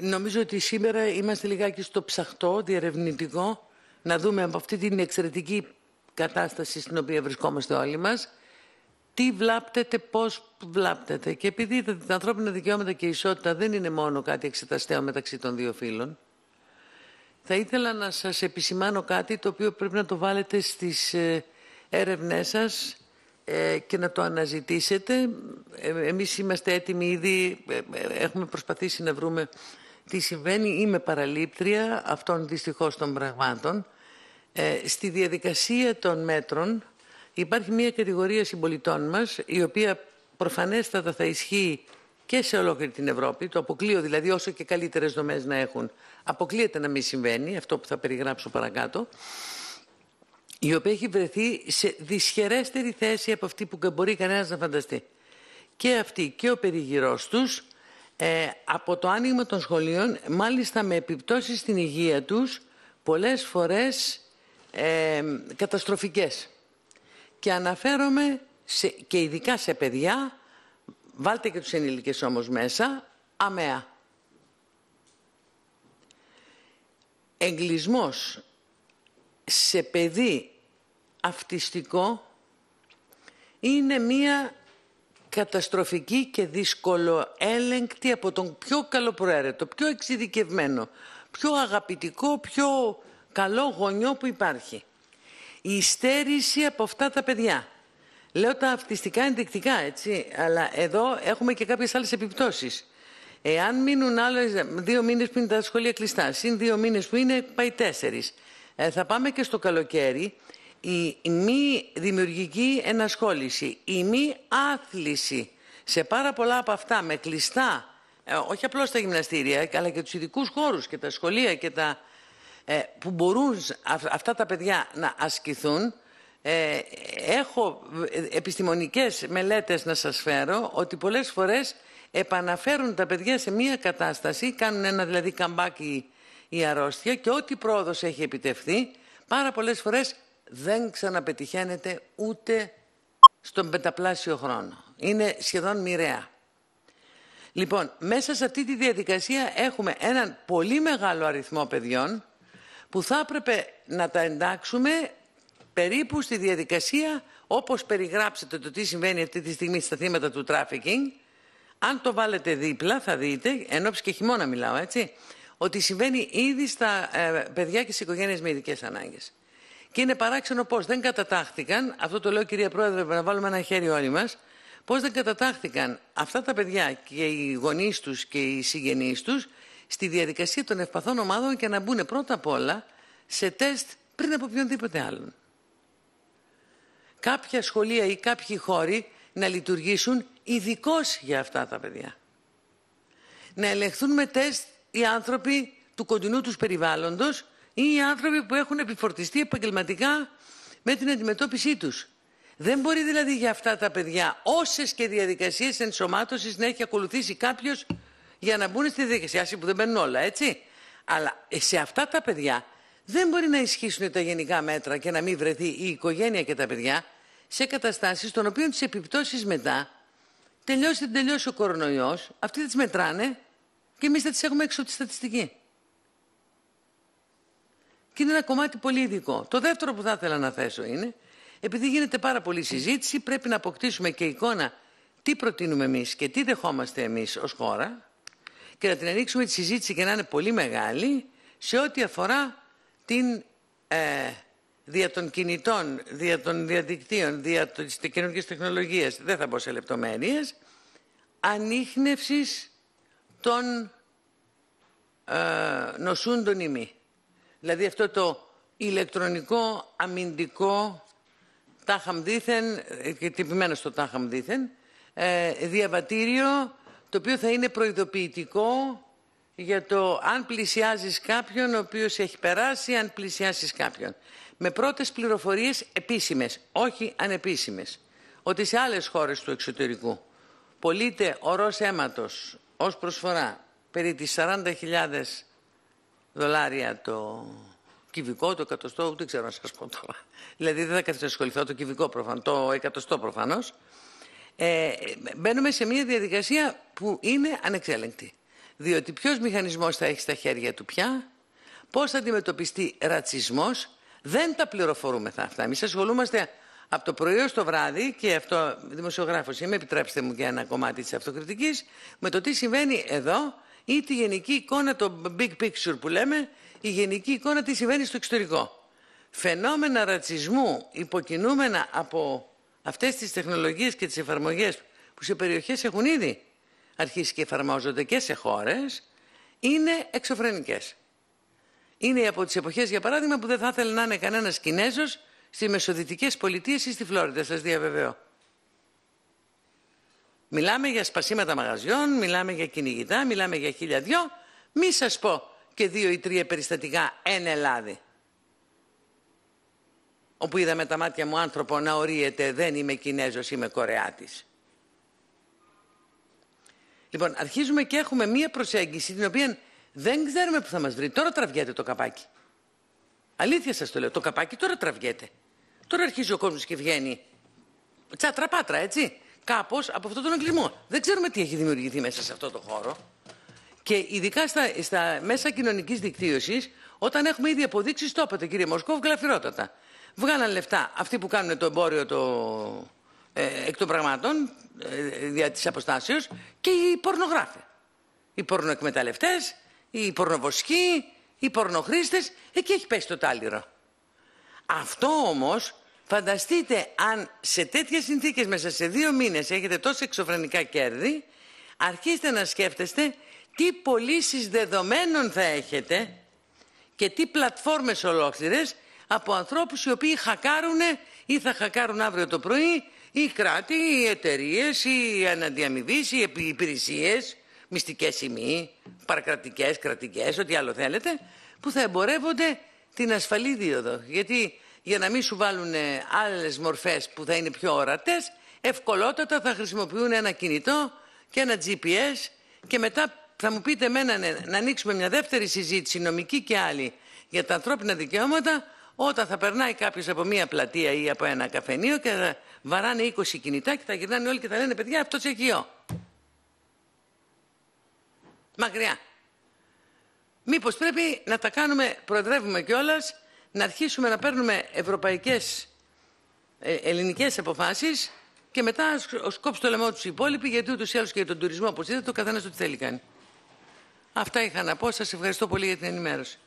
Νομίζω ότι σήμερα είμαστε λιγάκι στο ψαχτό, διερευνητικό, να δούμε από αυτή την εξαιρετική κατάσταση στην οποία βρισκόμαστε όλοι μας, τι βλάπτεται, πώς βλάπτεται. Και επειδή τα ανθρώπινα δικαιώματα και η ισότητα δεν είναι μόνο κάτι εξεταστέο μεταξύ των δύο φίλων, θα ήθελα να σας επισημάνω κάτι το οποίο πρέπει να το βάλετε στις ε, έρευνές σας, ε, και να το αναζητήσετε. Ε, εμείς είμαστε έτοιμοι ήδη, ε, έχουμε προσπαθήσει να βρούμε τι συμβαίνει. Είμαι παραλήπτρια αυτών δυστυχώς των πραγμάτων. Στη διαδικασία των μέτρων υπάρχει μια κατηγορία συμπολιτών μας, η οποία προφανέστατα θα ισχύει και σε ολόκληρη την Ευρώπη. Το αποκλείω δηλαδή όσο και καλύτερες δομές να έχουν. Αποκλείεται να μην συμβαίνει, αυτό που θα περιγράψω παρακάτω η οποία έχει βρεθεί σε δυσχερέστερη θέση από αυτή που μπορεί κανένας να φανταστεί. Και αυτοί και ο περιγυρός τους, ε, από το άνοιγμα των σχολείων, μάλιστα με επιπτώσεις στην υγεία τους, πολλές φορές ε, καταστροφικές. Και αναφέρομαι και ειδικά σε παιδιά, βάλτε και τους ενήλικες όμως μέσα, αμαία. Εγκλισμός σε παιδί αυτιστικό είναι μία καταστροφική και δύσκολο έλεγκτη από τον πιο καλοπροαίρετο, πιο εξειδικευμένο, πιο αγαπητικό, πιο καλό γονιό που υπάρχει. Η στέρηση από αυτά τα παιδιά. Λέω τα αυτιστικά ενδεικτικά, έτσι, αλλά εδώ έχουμε και κάποιες άλλες επιπτώσεις. Εάν μείνουν άλλες δύο μήνες που είναι τα σχολεία κλειστά, συν δύο μήνες που είναι, πάει τέσσερις. Ε, θα πάμε και στο καλοκαίρι η μη δημιουργική ενασχόληση, η μη άθληση σε πάρα πολλά από αυτά με κλειστά, ε, όχι απλώς τα γυμναστήρια, αλλά και τους ειδικούς χώρους και τα σχολεία και τα, ε, που μπορούν αυτά τα παιδιά να ασκηθούν, ε, έχω επιστημονικές μελέτες να σας φέρω ότι πολλές φορές επαναφέρουν τα παιδιά σε μία κατάσταση, κάνουν ένα δηλαδή καμπάκι η αρρώστια και ό,τι πρόοδος έχει επιτευχθεί πάρα πολλές φορές δεν ξαναπετυχαίνεται ούτε στον πενταπλάσιο χρόνο. Είναι σχεδόν μοιραία. Λοιπόν, μέσα σε αυτή τη διαδικασία έχουμε έναν πολύ μεγάλο αριθμό παιδιών που θα έπρεπε να τα εντάξουμε περίπου στη διαδικασία όπως περιγράψετε το τι συμβαίνει αυτή τη στιγμή στα θύματα του τράφικινγκ. Αν το βάλετε δίπλα θα δείτε, ενώ και χειμώνα μιλάω έτσι, ότι συμβαίνει ήδη στα ε, παιδιά και στις οικογένειες με ειδικές ανάγκες. Και είναι παράξενο πώς δεν κατατάχθηκαν, αυτό το λέω κυρία Πρόεδρε, να βάλουμε ένα χέρι όλοι μας, πώς δεν κατατάχθηκαν αυτά τα παιδιά και οι γονείς τους και οι συγγενείς τους στη διαδικασία των ευπαθών ομάδων και να μπουν πρώτα απ' όλα σε τεστ πριν από οποιονδήποτε άλλον. Κάποια σχολεία ή κάποιοι χώροι να λειτουργήσουν ειδικώς για αυτά τα παιδιά. Να ελεγχθούν με τεστ οι άνθρωποι του κοντινού τους περιβάλλοντος ή οι άνθρωποι που έχουν επιφορτιστεί επαγγελματικά με την αντιμετώπιση τους. Δεν μπορεί δηλαδή για αυτά τα παιδιά όσες και διαδικασίες ενσωμάτωσης να έχει ακολουθήσει κάποιος για να μπουν στη διαδικασία, που δεν μπαίνουν όλα, έτσι. Αλλά σε αυτά τα παιδιά δεν μπορεί να ισχύσουν τα γενικά μέτρα και να μην βρεθεί η οικογένεια και τα παιδιά σε καταστάσεις των οποίων τις επιπτώσεις μετά τελειώσει δεν τελειώσει ο κορονοϊός, αυτοί θα μετράνε και εμείς θα τις έχουμε έξω τη στατιστική. Και είναι ένα κομμάτι πολύ ειδικό. Το δεύτερο που θα ήθελα να θέσω είναι, επειδή γίνεται πάρα πολύ συζήτηση, πρέπει να αποκτήσουμε και εικόνα τι προτείνουμε εμείς και τι δεχόμαστε εμείς ως χώρα και να την ανοίξουμε τη συζήτηση και να είναι πολύ μεγάλη σε ό,τι αφορά την ε, δια των κινητών, δια των διαδικτύων, δια της καινούργιας τεχνολογίας, δεν θα μπω σε λεπτομέρειες, ανείχνευσης των ε, νοσούντων ημί. Δηλαδή αυτό το ηλεκτρονικό, αμυντικό, τάχαμ δίθεν ε, και τυπημένο στο τάχαμ δίθεν, ε, διαβατήριο το οποίο θα είναι προειδοποιητικό για το αν πλησιάζεις κάποιον ο οποίος έχει περάσει, αν πλησιάσεις κάποιον. Με πρώτες πληροφορίες επίσημες, όχι ανεπίσημες. Ότι σε άλλες χώρες του εξωτερικού πωλείται ορός αίματος ως προσφορά περί τις 40.000 δολάρια το κυβικό, το εκατοστό, ούτε ξέρω να σας πω τώρα. Δηλαδή δεν θα ασχοληθώ το κυβικό προφανώς, το εκατοστό προφανώς. Ε, μπαίνουμε σε μια διαδικασία που είναι ανεξέλεγκτη. Διότι ποιος μηχανισμός θα έχει στα χέρια του πια, πώς θα αντιμετωπιστεί ρατσισμός, δεν τα πληροφορούμεθα αυτά. Εμείς ασχολούμαστε από το πρωί ως το βράδυ, και αυτό δημοσιογράφος είμαι, επιτρέψτε μου και ένα κομμάτι της αυτοκριτικής, με το τι συμβαίνει εδώ ή τη γενική εικόνα, το big picture που λέμε, η γενική εικόνα τι συμβαίνει στο εξωτερικό. Φαινόμενα ρατσισμού υποκινούμενα από αυτές τις τεχνολογίες και τις εφαρμογές που σε περιοχές έχουν ήδη αρχίσει και εφαρμόζονται και σε χώρες, είναι εξωφρενικές. Είναι από τις εποχές, για παράδειγμα, που δεν θα ήθελε να είναι κανένας Κινέζος στις μεσοδυτικές πολιτείες ή στη Φλόριντα, σας διαβεβαιώ. Μιλάμε για σπασίματα μαγαζιών, μιλάμε για κυνηγητά, μιλάμε για χίλια δυο. Μη σας πω και δύο ή τρία περιστατικά εν Ελλάδη. Όπου είδα με τα μάτια μου άνθρωπο να ορίεται δεν είμαι Κινέζος, είμαι Κορεάτης. Λοιπόν, αρχίζουμε και έχουμε μία προσέγγιση την οποία δεν ξέρουμε που θα μας βρει. Τώρα τραβιέται το καπάκι. Αλήθεια σας το λέω, το καπάκι τώρα τραβιέται. Τώρα αρχίζει ο κόσμος και βγαίνει. Τσάτρα πάτρα, έτσι κάπως από αυτόν τον εγκλημό. Δεν ξέρουμε τι έχει δημιουργηθεί μέσα σε αυτό το χώρο. Και ειδικά στα, στα μέσα κοινωνικής δικτύωσης, όταν έχουμε ήδη αποδείξεις, το είπατε κύριε Μοσκόβ, γλαφυρότατα. Βγάλαν λεφτά αυτοί που κάνουν το εμπόριο το, ε, εκ των πραγμάτων, ε, δια της αποστάσεως, και οι πορνογράφοι. Οι πορνοεκμεταλλευτές, οι πορνοβοσκοί, οι πορνοχρήστες. Εκεί έχει πέσει το τάλιρο. Αυτό όμως Φανταστείτε αν σε τέτοιες συνθήκες μέσα σε δύο μήνες έχετε τόσο εξωφρενικά κέρδη, αρχίστε να σκέφτεστε τι πωλήσεις δεδομένων θα έχετε και τι πλατφόρμες ολόκληρες από ανθρώπους οι οποίοι χακάρουν ή θα χακάρουν αύριο το πρωί ή κράτη, ή εταιρείε, ή αναδιαμοιβείς, ή υπηρεσίες, μυστικές σημεί, παρακρατικές, κρατικές, ό,τι άλλο θέλετε, που θα εμπορεύονται την ασφαλή δίωδο. Γιατί για να μην σου βάλουν ε, άλλες μορφές που θα είναι πιο ορατές, ευκολότατα θα χρησιμοποιούν ένα κινητό και ένα GPS και μετά θα μου πείτε εμένα ναι, να ανοίξουμε μια δεύτερη συζήτηση, νομική και άλλη, για τα ανθρώπινα δικαιώματα, όταν θα περνάει κάποιος από μια πλατεία ή από ένα καφενείο και θα βαράνε 20 κινητά και θα γυρνάνε όλοι και θα λένε παιδιά αυτός ιό». Μακριά. Μήπως πρέπει να τα κάνουμε, προεδρεύουμε κιόλας, να αρχίσουμε να παίρνουμε ευρωπαϊκές, ε, ελληνικές αποφάσεις και μετά σκόψει το λαιμό τους οι υπόλοιποι, γιατί ούτως ή άλλως και για τον τουρισμό, όπως είδατε, το καθένας ό,τι θέλει κάνει. Αυτά είχα να πω. Σας ευχαριστώ πολύ για την ενημέρωση.